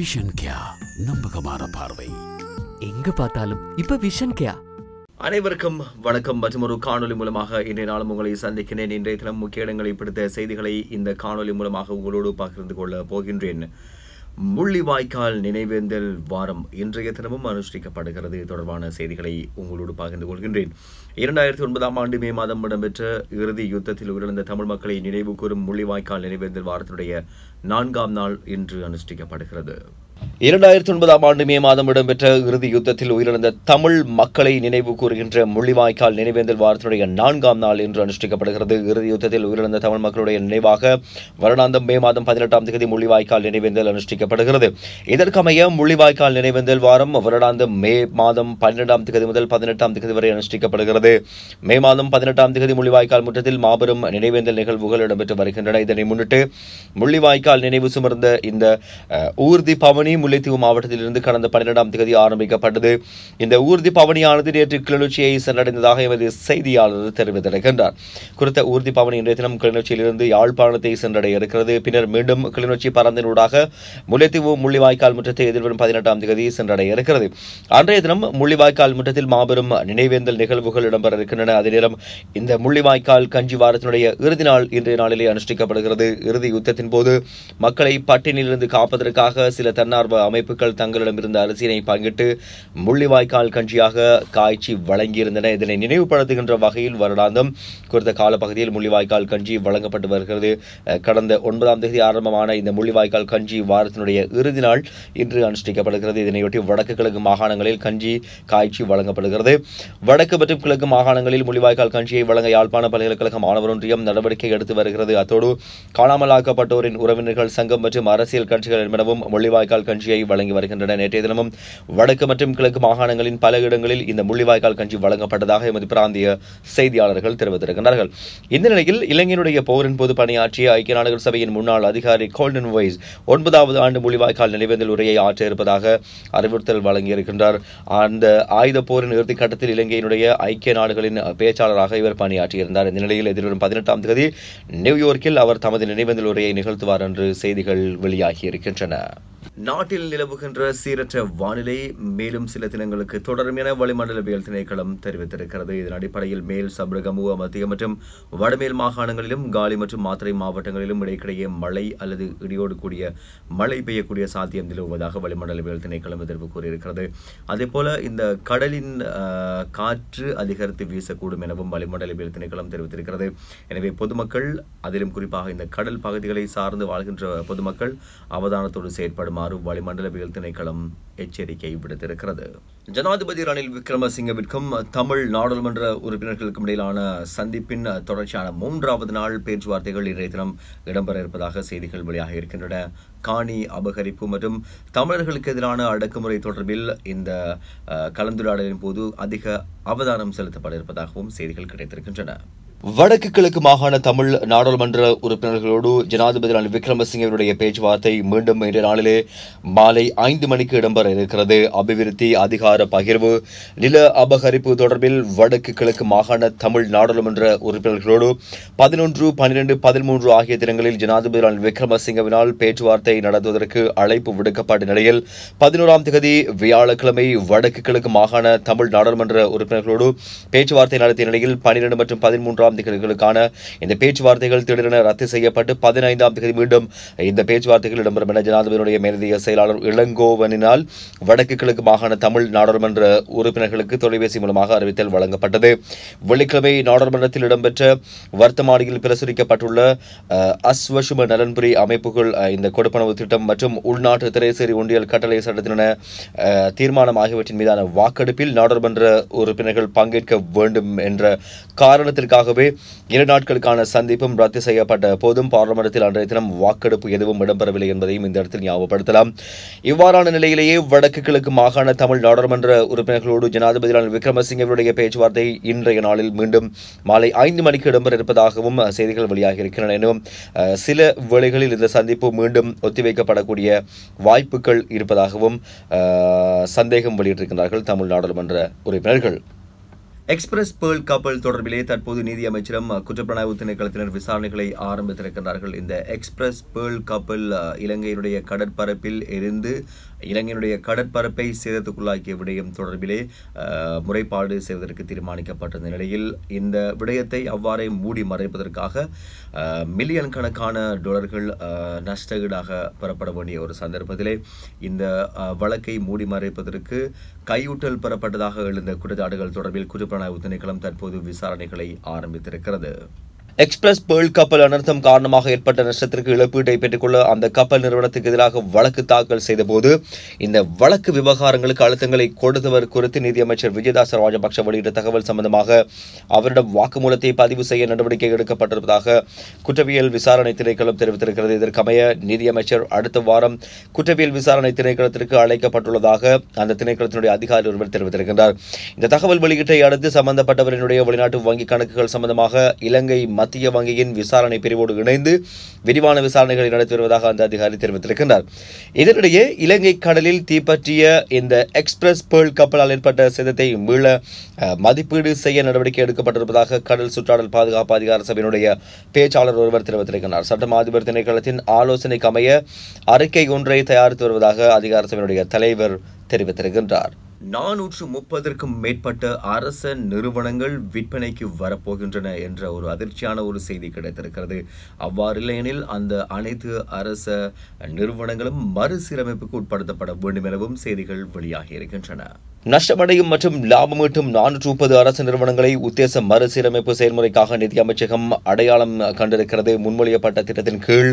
vision கியா நம்பகமான பார்வை எங்க பார்த்தாலும் இப்ப விஷன் கியா அனைவருக்கும் வணக்கம் மற்றும் ஒரு காணொலி மூலமாக இன்றைய நாளும் உங்களை சந்திக்கிறேன் இன்றைய தினம் முக்கிய இடங்களை பிடித்த செய்திகளை இந்த காணொலி மூலமாக உங்களோடு பகிர்ந்து கொள்ள போகின்றேன் முள்ளிவாய்க்கால் நினைவேந்தல் வாரம் இன்றைய தினமும் அனுஷ்டிக்கப்படுகிறது தொடர்பான செய்திகளை உங்களோடு பகிர்ந்து கொள்கின்றேன் இரண்டாயிரத்தி ஒன்பதாம் ஆண்டு மே மாதம் இடம்பெற்ற இறுதி யுத்தத்தில் உயிரிழந்த தமிழ் மக்களை நினைவு கூறும் முள்ளிவாய்க்கால் நினைவேந்தல் வாரத்தினுடைய நான்காம் நாள் இன்று அனுஷ்டிக்கப்படுகிறது இரண்டாயிரத்தி ஒன்பதாம் ஆண்டு மே மாதம் இடம்பெற்ற இறுதி யுத்தத்தில் உயிரிழந்த தமிழ் மக்களை நினைவு கூறுகின்ற முள்ளிவாய்க்கால் நினைவேந்தல் வாரத்தினுடைய நான்காம் நாள் இன்று அனுஷ்டிக்கப்படுகிறது இறுதி யுத்தத்தில் உயிரிழந்த தமிழ் மக்களுடைய நினைவாக வருடாந்தம் மே மாதம் பதினெட்டாம் தேதி முள்ளிவாய்க்கால் நினைவேந்தல் அனுஷ்டிக்கப்படுகிறது இதற்கமைய முள்ளிவாய்க்கால் நினைவேந்தல் வாரம் வருடாந்தம் மே மாதம் பன்னிரெண்டாம் தேதி முதல் பதினெட்டாம் தேதி வரை அனுஷ்டிக்கப்படுகிறது மே மாதம் பதினெட்டாம் தேதி முள்ளிவாய்க்கால் முற்றத்தில் மாபெரும் நினைவேந்தல் நிகழ்வுகள் இடம்பெற்று வருகின்றன இதனை முன்னிட்டு முள்ளிவாய்க்கால் அம்மைக்கால் நினைவு சுமர்ந்த இந்த ஊர்தி பவனி முல்லைத்தீவு மாவட்டத்திலிருந்து கடந்த பன்னிரெண்டாம் தேதி ஆரம்பிக்கப்பட்டது இந்த ஊர்தி பவனியானது நேற்று கிளிநொச்சியை சென்றடைந்ததாக எமது செய்தியாளர் தெரிவித்திருக்கின்றார் குறித்த ஊர்தி பவனி இன்றைய தினம் கிளிநொச்சியிலிருந்து யாழ்ப்பாணத்தை சென்றடைய இருக்கிறது பின்னர் மீண்டும் கிளிநொச்சி பரந்தினூடாக முல்லைத்தீவு முள்ளிவாய்க்கால் முற்றத்தை எதிர்வரும் பதினெட்டாம் தேதி சென்றடைய இருக்கிறது அன்றைய தினம் முள்ளிவாய்க்கால் முற்றத்தில் மாபெரும் நினைவேந்தல் நிகழ்வுகள் இடம்பெற இருக்கின்றன அதே நேரம் இந்த முள்ளிவாய்க்கால் கஞ்சி வாரத்தினுடைய இறுதி நாள் இன்றைய நாளிலே அனுஷ்டிக்கப்படுகிறது இறுதி யுத்தத்தின் போது மக்களை பட்டினிலிருந்து காப்பதற்காக சில தன்னார்வ அமைப்புகள் இருந்த அரிசியினை பங்கிட்டு முள்ளிவாய்க்கால் கஞ்சியாக காய்ச்சி வழங்கியிருந்தன இதனை நினைவுபடுத்துகின்ற வகையில் வருடாந்தம் குறித்த காலப்பகுதியில் முள்ளிவாய்க்கால் கஞ்சி வழங்கப்பட்டு வருகிறது கடந்த ஒன்பதாம் தேதி ஆரம்பமான இந்த முள்ளிவாய்க்கால் கஞ்சி வாரத்தினுடைய இறுதி நாள் இன்று அனுஷ்டிக்கப்படுகிறது இதனையொட்டி வடக்கு கிழக்கு மாகாணங்களில் கஞ்சி காய்ச்சி வழங்கப்படுகிறது வடக்கு மற்றும் கிழக்கு மாகாணங்களில் முள்ளிவாய்க்கால் கஞ்சியை வழங்க யாழ்ப்பாண பல்கலைக்கழக மாணவர் ஒன்றியம் நடவடிக்கை எடுத்து வருகிறது அத்தோடு காணாமலாக்கப்பட்டோரின் உறவினர் இளைஞர்கள் சங்கம் மற்றும் அரசியல் கட்சிகள் என்பனவும் முள்ளிவாய்க்கால் கஞ்சியை வழங்கி வருகின்றன நேற்றைய தினமும் வடக்கு மற்றும் கிழக்கு மாகாணங்களின் பல இடங்களில் இந்த முள்ளிவாய்க்கால் கஞ்சி வழங்கப்பட்டதாக எமது பிராந்திய செய்தியாளர்கள் தெரிவித்திருக்கிறார்கள் இந்த நிலையில் இளைஞருடைய போரின் போது பணியாற்றிய ஐக்கிய நாடுகள் சபையின் முன்னாள் அதிகாரி கோல்டன் வைஸ் ஒன்பதாவது ஆண்டு முள்ளிவாய்க்கால் நினைவேந்தல் உரையை ஆற்ற இருப்பதாக அறிவுறுத்தல் வழங்கியிருக்கின்றார் அந்த ஆயுத போரின் இறுதிக்கட்டத்தில் இலங்கையினுடைய ஐக்கிய நாடுகளின் பேச்சாளராக இவர் பணியாற்றியிருந்தார் இந்த நிலையில் எதிர்வரும் பதினெட்டாம் தேதி நியூயார்க்கில் அவர் தமது நினைவேந்தல் உரையை நிகழ்த்துவார் என்று என்று செய்திகள் வெளியாகியிருக்கின்றன நாட்டில் நிலவுகின்ற சீரற்ற வானிலை மேலும் சில தினங்களுக்கு தொடரும் என வளிமண்டலவியல் திணைக்களம் தெரிவித்திருக்கிறது இதன் அடிப்படையில் மேல் சபரகமு மத்திய மற்றும் வடமேல் மாகாணங்களிலும் காலி மற்றும் மாத்திரை மாவட்டங்களிலும் இடைக்கிடையே மழை அல்லது இடியோடு கூடிய மழை பெய்யக்கூடிய சாத்தியம் நிலவுவதாக வளிமண்டலவியல் திணைக்களம் எதிர்ப்பு கூறியிருக்கிறது அதேபோல இந்த கடலின் காற்று அதிகரித்து வீசக்கூடும் எனவும் வளிமண்டல வளிமண்டலவியல் திணைக்களம் தெரிவித்திருக்கிறது எனவே பொதுமக்கள் அதிலும் குறிப்பாக இந்த கடல் பகுதிகளை சார்ந்து வாழ்கின்ற பொதுமக்கள் அவதானத்தோடு செயற்படுமாறு மாறு வளிமண்டலவியல் திணைக்களம் எச்சரிக்கை விடுத்திருக்கிறது ஜனாதிபதி ரணில் விக்ரமசிங்கவிற்கும் தமிழ் நாடாளுமன்ற உறுப்பினர்களுக்கும் இடையிலான சந்திப்பின் தொடர்ச்சியான மூன்றாவது நாள் பேச்சுவார்த்தைகள் இன்றைய தினம் இடம்பெற இருப்பதாக செய்திகள் வெளியாக இருக்கின்றன காணி அபகரிப்பு மற்றும் தமிழர்களுக்கு எதிரான அடக்குமுறை தொடர்பில் இந்த கலந்துரையாடலின் போது அதிக அவதானம் செலுத்தப்பட இருப்பதாகவும் செய்திகள் கிடைத்திருக்கின்றன வடக்கு கிழக்கு மாகாண தமிழ் நாடாளுமன்ற உறுப்பினர்களோடு ஜனாதிபதி ரணில் விக்ரமசிங்கவருடைய பேச்சுவார்த்தை மீண்டும் இன்று நாளிலே மாலை ஐந்து மணிக்கு இடம்பெற இருக்கிறது அபிவிருத்தி அதிகார பகிர்வு நில அபகரிப்பு தொடர்பில் வடக்கு கிழக்கு மாகாண தமிழ் நாடாளுமன்ற உறுப்பினர்களோடு பதினொன்று பனிரெண்டு பதிமூன்று ஆகிய தினங்களில் ஜனாதிபதி ரணில் விக்ரமசிங்கவினால் பேச்சுவார்த்தை நடத்துவதற்கு அழைப்பு விடுக்கப்பட்ட நிலையில் பதினோராம் தேதி வியாழக்கிழமை வடக்கு கிழக்கு மாகாண தமிழ் நாடாளுமன்ற உறுப்பினர்களோடு பேச்சுவார்த்தை நடத்திய நிலையில் பனிரெண்டு மற்றும் பதிமூன்றாம் பதினாறாம் தேதிகளுக்கான இந்த பேச்சுவார்த்தைகள் திடீரென ரத்து செய்யப்பட்டு பதினைந்தாம் தேதி மீண்டும் இந்த பேச்சுவார்த்தைகள் இடம்பெறும் என ஜனாதிபதியினுடைய மேலதிக செயலாளர் இளங்கோவனினால் வடக்கு கிழக்கு மாகாண தமிழ் நாடாளுமன்ற உறுப்பினர்களுக்கு தொலைபேசி மூலமாக அறிவித்தல் வழங்கப்பட்டது வெள்ளிக்கிழமை நாடாளுமன்றத்தில் இடம்பெற்ற வர்த்தமானியில் பிரசுரிக்கப்பட்டுள்ள அஸ்வசும நலன்புரி அமைப்புகள் இந்த கொடுப்பனவு திட்டம் மற்றும் உள்நாட்டு திரைசேரி ஒன்றியல் கட்டளை சட்டத்தின தீர்மானம் ஆகியவற்றின் மீதான வாக்கெடுப்பில் நாடாளுமன்ற உறுப்பினர்கள் பங்கேற்க வேண்டும் என்ற காரணத்திற்காகவே ஏற்கனவே இரு நாட்களுக்கான சந்திப்பும் ரத்து செய்யப்பட்ட போதும் பாராளுமன்றத்தில் அன்றைய தினம் வாக்கெடுப்பு எதுவும் இடம்பெறவில்லை என்பதையும் இந்த இடத்தில் ஞாபகப்படுத்தலாம் இவ்வாறான நிலையிலேயே வடக்கு கிழக்கு மாகாண தமிழ் நாடாளுமன்ற உறுப்பினர்களோடு ஜனாதிபதி ரணில் அவருடைய பேச்சுவார்த்தை இன்றைய நாளில் மீண்டும் மாலை ஐந்து மணிக்கு இடம்பெற இருப்பதாகவும் செய்திகள் வெளியாகி இருக்கின்றன எனும் சில வேளைகளில் இந்த சந்திப்பு மீண்டும் ஒத்திவைக்கப்படக்கூடிய வாய்ப்புகள் இருப்பதாகவும் சந்தேகம் வெளியிட்டிருக்கிறார்கள் தமிழ் நாடாளுமன்ற உறுப்பினர்கள் எக்ஸ்பிரஸ் பேர்ல் கப்பல் தொடர்பிலே தற்போது அமைச்சரும் குற்றப்புலனாய்வு திணைக்களத்தினர் விசாரணைகளை ஆரம்பித்திருக்கிறார்கள் இந்த எக்ஸ்பிரஸ் பேர்ல் கப்பல் இலங்கையினுடைய கடற்பரப்பில் இருந்து இலங்கையினுடைய கடற்பரப்பை சேதத்துக்குள்ளாக்கிய விடயம் தொடர்பிலே முறைப்பாடு செய்வதற்கு தீர்மானிக்கப்பட்டிருந்த நிலையில் இந்த விடயத்தை அவ்வாறே மூடி மறைப்பதற்காக மில்லியன் கணக்கான டொலர்கள் நஷ்டகீடாக பெறப்பட வேண்டிய ஒரு சந்தர்ப்பத்திலே இந்த வழக்கை மூடி மறைப்பதற்கு கையூட்டல் பெறப்பட்டதாக எழுந்த குற்றச்சாட்டுகள் தொடர்பில் குற்றப்புலன் புலனாய்வு திணைக்களம் தற்போது விசாரணைகளை ஆரம்பித்திருக்கிறது எக்ஸ்பிரஸ் பேர்ல் கப்பல் அனர்த்தம் காரணமாக ஏற்பட்ட நஷ்டத்திற்கு இழப்பீட்டை பெற்றுக்கொள்ள அந்த கப்பல் நிறுவனத்துக்கு எதிராக வழக்கு தாக்கல் செய்தபோது இந்த வழக்கு விவகாரங்களுக்கு அழுத்தங்களை கொடுத்தவர் குறித்து நிதியமைச்சர் விஜயதாச ராஜபக்ஷ வெளியிட்ட தகவல் சம்பந்தமாக அவரிடம் வாக்குமூலத்தை பதிவு செய்ய நடவடிக்கை எடுக்கப்பட்டிருப்பதாக குற்றவியல் விசாரணை திணைக்களம் தெரிவித்திருக்கிறது இதற்கமைய நிதியமைச்சர் அடுத்த வாரம் குற்றவியல் விசாரணை திணைக்களத்திற்கு அழைக்கப்பட்டுள்ளதாக அந்த திணைக்களத்தினுடைய அதிகாரி ஒருவர் தெரிவித்திருக்கிறார் இந்த தகவல் வெளியீட்டை அடுத்து சம்பந்தப்பட்டவரினுடைய வெளிநாட்டு வங்கி கணக்குகள் சம்பந்தமாக இலங்கை மத்திய வங்கியின் விசாரணை பிரிவோடு இணைந்து விரிவான விசாரணைகளை நடத்தி வருவதாக அந்த அதிகாரி தெரிவித்திருக்கின்றார் இதனிடையே இலங்கை கடலில் தீப்பற்றிய இந்த எக்ஸ்பிரஸ் பேர்ல் கப்பலால் ஏற்பட்ட சேதத்தை மீள மதிப்பீடு செய்ய நடவடிக்கை எடுக்கப்பட்டிருப்பதாக கடல் சுற்றாடல் பாதுகாப்பு அதிகார சபையினுடைய பேச்சாளர் ஒருவர் தெரிவித்திருக்கிறார் சட்டம் அதிபர் திணைக்களத்தின் ஆலோசனைக்கு அமைய அறிக்கை ஒன்றை தயாரித்து வருவதாக அதிகார சபையினுடைய தலைவர் தெரிவித்திருக்கின்றார் நானூற்று முப்பதற்கும் மேற்பட்ட அரச நிறுவனங்கள் விற்பனைக்கு வரப்போகின்றன என்ற ஒரு அதிர்ச்சியான ஒரு செய்தி கிடைத்திருக்கிறது அவ்வாறு இல்லையெனில் அந்த அனைத்து அரச நிறுவனங்களும் மறுசீரமைப்புக்கு உட்படுத்தப்பட வேண்டும் எனவும் செய்திகள் வெளியாகி இருக்கின்றன நஷ்டமடையும் மற்றும் லாபம் ஈட்டும் நானூற்று முப்பது அரசு நிறுவனங்களை உத்தேச மறுசீரமைப்பு செயல்முறைக்காக நிதி அமைச்சகம் அடையாளம் கண்டிருக்கிறது முன்மொழியப்பட்ட திட்டத்தின் கீழ்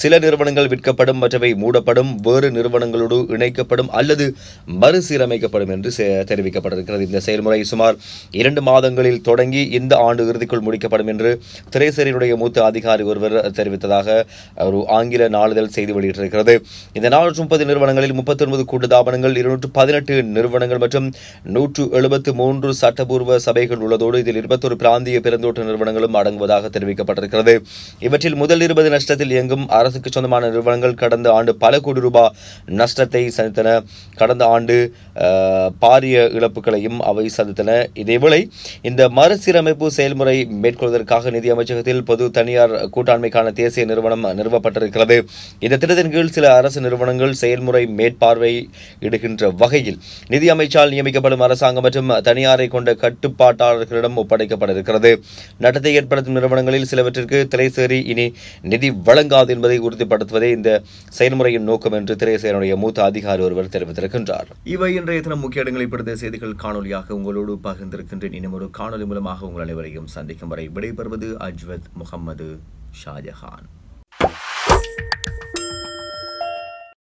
சில நிறுவனங்கள் விற்கப்படும் மற்றவை மூடப்படும் வேறு நிறுவனங்களோடு இணைக்கப்படும் அல்லது மறுசீரமைக்கப்படும் செயற்படும் என்று தெரிவிக்கப்பட்டிருக்கிறது இந்த செயல்முறை சுமார் இரண்டு மாதங்களில் தொடங்கி இந்த ஆண்டு இறுதிக்குள் முடிக்கப்படும் என்று திரைசேரியுடைய மூத்த அதிகாரி ஒருவர் தெரிவித்ததாக ஒரு ஆங்கில நாளிதழ் செய்தி வெளியிட்டிருக்கிறது இந்த நானூற்று முப்பது நிறுவனங்களில் முப்பத்தி ஒன்பது கூட்டு தாபனங்கள் இருநூற்று பதினெட்டு நிறுவனங்கள் மற்றும் நூற்று எழுபத்து மூன்று சட்டபூர்வ சபைகள் உள்ளதோடு இதில் இருபத்தொரு பிராந்திய பெருந்தோட்ட நிறுவனங்களும் அடங்குவதாக தெரிவிக்கப்பட்டிருக்கிறது இவற்றில் முதல் இருபது நஷ்டத்தில் இயங்கும் அரசுக்கு சொந்தமான நிறுவனங்கள் கடந்த ஆண்டு பல கோடி ரூபாய் நஷ்டத்தை சந்தித்தன கடந்த ஆண்டு பாரிய இழப்புகளையும் அவை சந்தித்தன இதேவேளை இந்த மறுசீரமைப்பு செயல்முறை மேற்கொள்வதற்காக நிதி அமைச்சகத்தில் பொது தனியார் கூட்டாண்மைக்கான தேசிய நிறுவனம் நிறுவப்பட்டிருக்கிறது இந்த திட்டத்தின் கீழ் சில அரசு நிறுவனங்கள் செயல்முறை மேற்பார்வை இடுகின்ற வகையில் நிதியமைச்சால் நியமிக்கப்படும் அரசாங்கம் மற்றும் தனியாரை கொண்ட கட்டுப்பாட்டாளர்களிடம் ஒப்படைக்கப்பட இருக்கிறது நட்டத்தை ஏற்படுத்தும் நிறுவனங்களில் சிலவற்றிற்கு திரைசேரி இனி நிதி வழங்காது என்பதை உறுதிப்படுத்துவதே இந்த செயல்முறையின் நோக்கம் என்று திரைசேரனுடைய மூத்த அதிகாரி ஒருவர் தெரிவித்திருக்கின்றார் இவை இன்றைய தினம் முக்கிய இடங்களை பிடித்த செய்திகள் காணொலியாக உங்களோடு பகிர்ந்திருக்கின்றேன் இன்னும் ஒரு காணொலி மூலமாக உங்கள் அனைவரையும் சந்திக்கும் வரை விடைபெறுவது அஜ்வத் முகமது ஷாஜஹான்